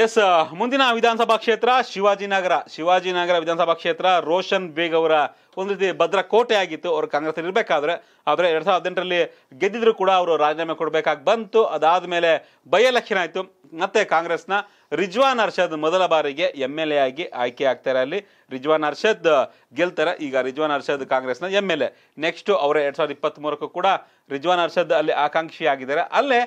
S ಮುಂದಿನ ವಿಧಾನಸಭಾ ಕ್ಷೇತ್ರ ಶಿವಾಜಿನಗರ ಶಿವಾಜಿನಗರ ವಿಧಾನಸಭಾ ಕ್ಷೇತ್ರ ರೋಷನ್ ಬೇಗ್ ಅವರ ಒಂದು ರೀತಿ ಭದ್ರ ಕೋಟೆ ಆಗಿತ್ತು ಅವರು ಕಾಂಗ್ರೆಸ್ ಇರಬೇಕಾದ್ರೆ ಆದರೆ ಎರಡು ಸಾವಿರದ ಹದಿನೆಂಟರಲ್ಲಿ ಗೆದ್ದಿದ್ರು ಕೂಡ ಅವರು ರಾಜೀನಾಮೆ ಕೊಡಬೇಕಾಗಿ ಬಂತು ಅದಾದ ಮೇಲೆ ಬೈ ಲಕ್ಷಣ ಆಯಿತು ಮತ್ತೆ ಕಾಂಗ್ರೆಸ್ನ ರಿಜ್ವಾನ್ ಅರ್ಷದ್ ಮೊದಲ ಬಾರಿಗೆ ಎಮ್ ಎಲ್ ಎ ಆಗಿ ಆಯ್ಕೆ ಆಗ್ತಾರೆ ಅಲ್ಲಿ ರಿಜ್ವಾನ್ ಅರ್ಷದ್ ಗೆಲ್ತಾರೆ ಈಗ ರಿಜ್ವಾನ್ ಅರ್ಷದ್ ಕಾಂಗ್ರೆಸ್ನ ಎಮ್ ಎಲ್ ಎ ನೆಕ್ಸ್ಟು ಅವರು ಎರಡು ಸಾವಿರದ ಮೂರಕ್ಕೂ ಕೂಡ ರಿಜ್ವಾನ್ ಅರ್ಷದ್ ಅಲ್ಲಿ ಆಕಾಂಕ್ಷಿ ಆಗಿದ್ದಾರೆ ಅಲ್ಲೇ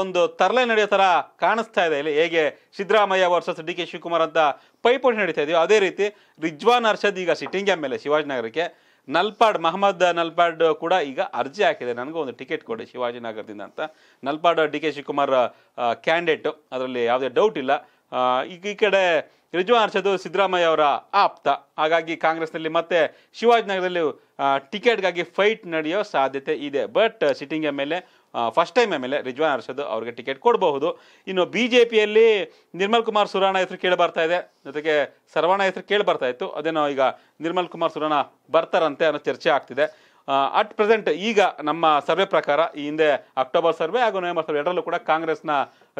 ಒಂದು ತರಲೆ ನಡೆಯೋ ಥರ ಕಾಣಿಸ್ತಾ ಇದೆ ಇಲ್ಲಿ ಹೇಗೆ Siddaramaiah versus D K Shivakumar ಅಂತ ಪೈಪೋಟಿ ನಡೀತಾ ಇದೆಯೋ ಅದೇ ರೀತಿ ರಿಜ್ವಾನ್ ಅರ್ಷದ್ ಈಗ ಸಿಟ್ಟಿಂಗ್ ಎಮ್ ಎಲ್ ಎ ಶಿವಾಜಿನಗರಕ್ಕೆ ನಲ್ಪಾಡ್ ಮಹಮ್ಮದ್ ನಲ್ಪಾಡ್ ಕೂಡ ಈಗ ಅರ್ಜಿ ಹಾಕಿದೆ ನನಗೂ ಒಂದು ಟಿಕೆಟ್ ಕೊಡಿ ಶಿವಾಜಿನಗರದಿಂದ ಅಂತ Nalpad D K Shivakumar candidate ಅದರಲ್ಲಿ ಯಾವುದೇ ಡೌಟ್ ಇಲ್ಲ ಈಗ ಈ ಕಡೆ ರಿಜ್ವಾನ್ ಅರ್ಷದ್ ಸಿದ್ದರಾಮಯ್ಯ ಅವರ ಆಪ್ತ ಹಾಗಾಗಿ ಕಾಂಗ್ರೆಸ್ನಲ್ಲಿ ಮತ್ತೆ ಶಿವಾಜಿನಗರದಲ್ಲಿ ಟಿಕೆಟ್ಗಾಗಿ ಫೈಟ್ ನಡೆಯೋ ಸಾಧ್ಯತೆ ಇದೆ but sitting M L A first time ಆಮೇಲೆ ರಿಜ್ವಾನ್ ಅರ್ಷದ್ ಅವ್ರಿಗೆ ಟಿಕೆಟ್ ಕೊಡಬಹುದು ಇನ್ನು ಬಿ ಜೆ ಪಿಯಲ್ಲಿ ನಿರ್ಮಲ್ ಕುಮಾರ್ ಸುರಾಣ ಹೆಸರು ಕೇಳಿ ಬರ್ತಾ ಇದೆ ಜೊತೆಗೆ ಸರ್ವಾಣ ಹೆಸರು ಕೇಳಿ ಬರ್ತಾ ಇತ್ತು ಅದೇನೋ ಈಗ ನಿರ್ಮಲ್ ಕುಮಾರ್ ಸುರಾಣ ಬರ್ತಾರಂತೆ ಅನ್ನೋ ಚರ್ಚೆ ಆಗ್ತಿದೆ ಅಟ್ ಪ್ರೆಸೆಂಟ್ ಈಗ ನಮ್ಮ ಸರ್ವೆ ಪ್ರಕಾರ ಈ ಹಿಂದೆ ಅಕ್ಟೋಬರ್ ಸರ್ವೆ ಹಾಗೂ ನವೆಂಬರ್ ಸರ್ವೆ ಎರಡರಲ್ಲೂ ಕೂಡ ಕಾಂಗ್ರೆಸ್ನ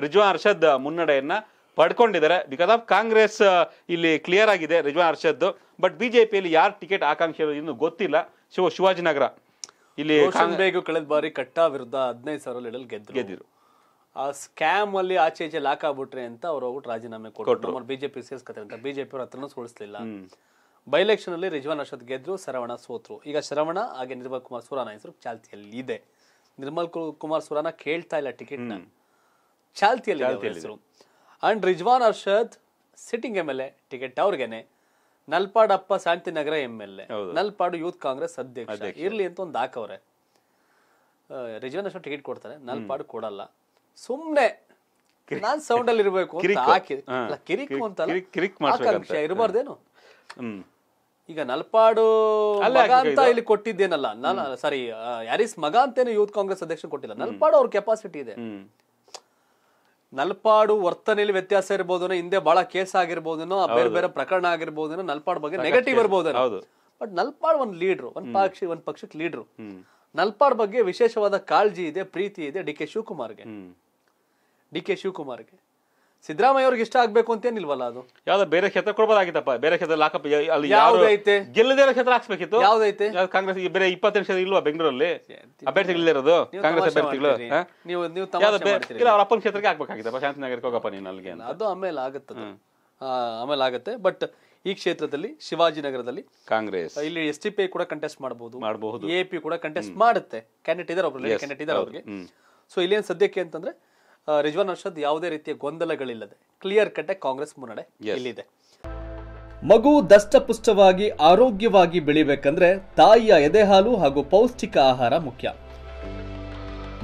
ರಿಜ್ವಾನ್ ಅರ್ಷದ್ ಮುನ್ನಡೆಯನ್ನು ಪಡ್ಕೊಂಡಿದ್ದಾರೆ ಬಿಕಾಸ್ ಆಫ್ ಕಾಂಗ್ರೆಸ್ ಇಲ್ಲಿ ಕ್ಲಿಯರ್ ಆಗಿದೆ ರಿಜ್ವಾನ್ ಅರ್ಷದ್ದು ಬಟ್ ಬಿ ಜೆ ಪಿಯಲ್ಲಿ ಯಾರು ಟಿಕೆಟ್ ಆಕಾಂಕ್ಷೆ ಇನ್ನೂ ಗೊತ್ತಿಲ್ಲ ಶಿವ ಶಿವಾಜಿನಗರ ಇಲ್ಲಿ ರೋಷನ್ ಕಳೆದ ಬಾರಿ ಕಟ್ಟಾ ವಿರುದ್ಧ ಹದಿನೈದು ಸಾವಿರ ಲೀಡಲ್ ಗೆದ್ದು ಗೆದ್ದಿರು ಆ ಸ್ಕ್ಯಾಮ್ ಅಲ್ಲಿ ಆಚೆ ಈಚೆ ಲಾಕ್ ಆಗ್ಬಿಟ್ರೆ ಅಂತ ಅವ್ರು ಹೋಗ್ಬಿಟ್ಟು ರಾಜೀನಾಮೆ ಕೊಟ್ಟರು ನಮ್ಮ ಬಿಜೆಪಿ ಕತೆ ಅಂತ ಬಿಜೆಪಿ ಅವ್ರ ಹತ್ರನೂ ಸೋಳಿಸ್ಲಿಲ್ಲ ಬೈ ಎಲೆಕ್ಷನ್ ಅಲ್ಲಿ ರಿಜ್ವಾನ್ ಅರ್ಷದ್ ಗೆದ್ರು ಶರವಣ ಸೋತ್ರು ಈಗ ಶರವಣ ಹಾಗೆ ನಿರ್ಮಲ್ ಕುಮಾರ್ ಸುರಾನ ಹೆಸರು ಚಾಲ್ತಿಯಲ್ಲಿ ಇದೆ ನಿರ್ಮಲ್ ಕುಮಾರ್ ಸುರಾನ ಕೇಳ್ತಾ ಇಲ್ಲ ಟಿಕೆಟ್ ನ ಚಾಲ್ತಿಯಲ್ಲಿ ಹೆಸರು and Rizwan Arshad sitting M L A ticket ಅವ್ರಿಗೆನೆ ನಲ್ಪಾಡಪ್ಪ Shantinagar M L A Nalpad youth Congress ಅಧ್ಯಕ್ಷ ಇರ್ಲಿ ಅಂತ ಒಂದು ಹಾಕವ್ರೆ ರಿಸರ್ವೇಷನ್ ಟಿಕೆಟ್ ಕೊಡ್ತಾರೆ ನಲ್ಪಾಡು ಕೊಡಲ್ಲ ಸುಮ್ನೆ ನಾನ್ ಸೌಂಡ್ ಅಲ್ಲಿ ಇರ್ಬೇಕು ಅಂತ ಕಿರಿಕ್ ಇರಬಾರ್ದೇನು ಈಗ ನಲ್ಪಾಡು ಅಂತ ಇಲ್ಲಿ ಕೊಟ್ಟಿದ್ದೇನಲ್ಲ ಸಾರಿ ಯಾರಿಸ್ ಮಗ ಅಂತೇನು ಯೂತ್ ಕಾಂಗ್ರೆಸ್ ಅಧ್ಯಕ್ಷ ಕೊಟ್ಟಿಲ್ಲ ನಲ್ಪಾಡು ಅವ್ರ ಕೆಪಾಸಿಟಿ ಇದೆ ನಲ್ಪಾಡು ವರ್ತನೆಯಲ್ಲಿ ವ್ಯತ್ಯಾಸ ಇರಬಹುದು ಹಿಂದೆ ಬಹಳ ಕೇಸ್ ಆಗಿರ್ಬೋದನ್ನೋ ಬೇರೆ ಬೇರೆ ಪ್ರಕರಣ ಆಗಿರ್ಬೋದು ನಲ್ಪಾಡ್ ಬಗ್ಗೆ ನೆಗೆಟಿವ್ ಇರ್ಬೋದನ್ನ ಬಟ್ ನಲ್ಪಾಡ್ ಒಂದ್ ಲೀಡ್ರು ಒಂದ್ ಪಕ್ಷಿ ಒಂದ್ ಪಕ್ಷಕ್ಕೆ ಲೀಡ್ರು ನಲ್ಪಾಡ್ ಬಗ್ಗೆ ವಿಶೇಷವಾದ ಕಾಳಜಿ ಇದೆ ಪ್ರೀತಿ ಇದೆ ಡಿ ಕೆ ಶಿವಕುಮಾರ್ಗೆ ಡಿ ಕೆ ಶಿವಕುಮಾರ್ಗೆ ಸಿದ್ದರಾಮಯ್ಯ ಅವ್ರಿಗೆ ಇಷ್ಟ ಆಗ್ಬೇಕು ಅಂತ ಏನಿಲ್ವಲ್ಲ ಅದು ಯಾವ್ದು ಬೇರೆ ಕ್ಷೇತ್ರ ಕೊಡ್ಬೋದಾಗಿತ್ತಪ್ಪ ಬೇರೆ ಕ್ಷೇತ್ರ ಲಾಕಪ್ ಅಲ್ಲಿ ಯಾವ್ದೈತೆ ಗೆಲ್ಲದೇ ಕ್ಷೇತ್ರ ಹಾಕ್ಸ್ಬೇಕಿತ್ತು ಯಾವ್ದೈತೆ ಕಾಂಗ್ರೆಸ್ ಬೇರೆ ಇಪ್ಪತ್ತೆರಡು ಕ್ಷೇತ್ರ ಇಲ್ವಾ ಬೆಂಗಳೂರಲ್ಲಿ ಅಭ್ಯರ್ಥಿಗಳಿಲ್ಲ ಇರೋದು ಕಾಂಗ್ರೆಸ್ ಅಭ್ಯರ್ಥಿಗಳು ನೀವು ನೀವು ಇಲ್ಲ ಅವ್ರ ಅಪ್ಪನ ಕ್ಷೇತ್ರಕ್ಕೆ ಹಾಕ್ಬೇಕಾಗಿತ್ತಪ್ಪ ಶಾಂತಿನಗರಕ್ಕೆ ಹೋಗಪ್ಪ ನೀನು ಅಲ್ಲಿಗೆ ಅದು ಆಮೇಲೆ ಆಗುತ್ತೆ ಆಮೇಲೆ ಆಗುತ್ತೆ ಬಟ್ ಈ ಕ್ಷೇತ್ರದಲ್ಲಿ ನಗರದಲ್ಲಿ ಕಾಂಗ್ರೆಸ್ ಇಲ್ಲಿ ಎಸ್ ಟಿ ಪಿ ಕೂಡ ಕಂಟೆಸ್ಟ್ ಮಾಡಬಹುದು ಮಾಡಬಹುದು ಎ ಪಿ ಕೂಡ ಕಂಟೆಸ್ಟ್ ಮಾಡುತ್ತೆ ಕ್ಯಾಂಡಿಡೇಟ್ ಇದಾರೆ ಒಬ್ರು ಕ್ಯಾಂಡಿಡೇಟ್ ಇದಾರೆ ಅವ್ರಿಗೆ ಸೊ ಇಲ್ಲಿ ಏನ್ ಸದ್ಯಕ್ಕೆ ಅಂತಂದ್ರೆ ರಿಜ್ವಾನ್ ಅರ್ಷದ್ ಯಾವುದೇ ರೀತಿಯ ಗೊಂದಲಗಳಿಲ್ಲದೆ ಕ್ಲಿಯರ್ ಕಟ್ಟೆ ಕಾಂಗ್ರೆಸ್ ಮುನ್ನಡೆ ಇಲ್ಲಿದೆ ಮಗು ದಷ್ಟಪುಷ್ಟವಾಗಿ ಆರೋಗ್ಯವಾಗಿ ಬೆಳಿಬೇಕಂದ್ರೆ ತಾಯಿಯ ಎದೆಹಾಲು ಹಾಗೂ ಪೌಷ್ಟಿಕ ಆಹಾರ ಮುಖ್ಯ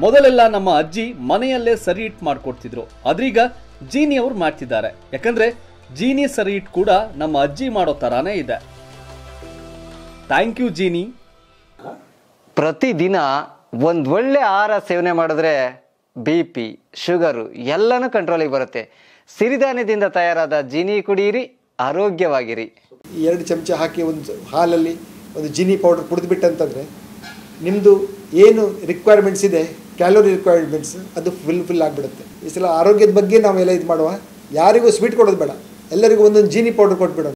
ಮೊದಲೆಲ್ಲ ನಮ್ಮ ಅಜ್ಜಿ ಮನೆಯಲ್ಲೇ ಸರಿ ಇಟ್ ಮಾಡ್ಕೊಡ್ತಿದ್ರು ಅದ್ರೀಗ ಜೀನಿ ಅವ್ರು ಮಾಡ್ತಿದ್ದಾರೆ ಯಾಕಂದ್ರೆ ಜೀನಿ ಸರಿ ಇಟ್ ಕೂಡ ನಮ್ಮ ಅಜ್ಜಿ ಮಾಡೋ ತರಾನೇ ಇದೆ ಥ್ಯಾಂಕ್ ಯು ಜೀನಿ ಪ್ರತಿದಿನ ಒಂದ್ ಒಳ್ಳೆ ಆಹಾರ ಸೇವನೆ ಮಾಡಿದ್ರೆ ಬಿ ಪಿ ಶುಗರು ಎಲ್ಲನೂ ಕಂಟ್ರೋಲಿಗೆ ಬರುತ್ತೆ ಸಿರಿಧಾನ್ಯದಿಂದ ತಯಾರಾದ ಜೀನಿ ಕುಡಿಯಿರಿ ಆರೋಗ್ಯವಾಗಿರಿ ಎರಡು ಚಮಚ ಹಾಕಿ ಒಂದು ಹಾಲಲ್ಲಿ ಒಂದು ಜೀನಿ ಪೌಡರ್ ಕುಡಿದ್ಬಿಟ್ಟಂತಂದರೆ ನಿಮ್ಮದು ಏನು ರಿಕ್ವೈರ್ಮೆಂಟ್ಸ್ ಇದೆ ಕ್ಯಾಲೋರಿ ರಿಕ್ವೈರ್ಮೆಂಟ್ಸ್ ಅದು ಫುಲ್ ಫಿಲ್ ಆಗಿಬಿಡುತ್ತೆ ಈ ಸಲ ಆರೋಗ್ಯದ ಬಗ್ಗೆ ನಾವೆಲ್ಲ ಇದು ಮಾಡುವ ಯಾರಿಗೂ ಸ್ವೀಟ್ ಕೊಡೋದು ಬೇಡ ಎಲ್ಲರಿಗೂ ಒಂದೊಂದು ಜೀನಿ ಪೌಡರ್ ಕೊಟ್ಬಿಡೋಣ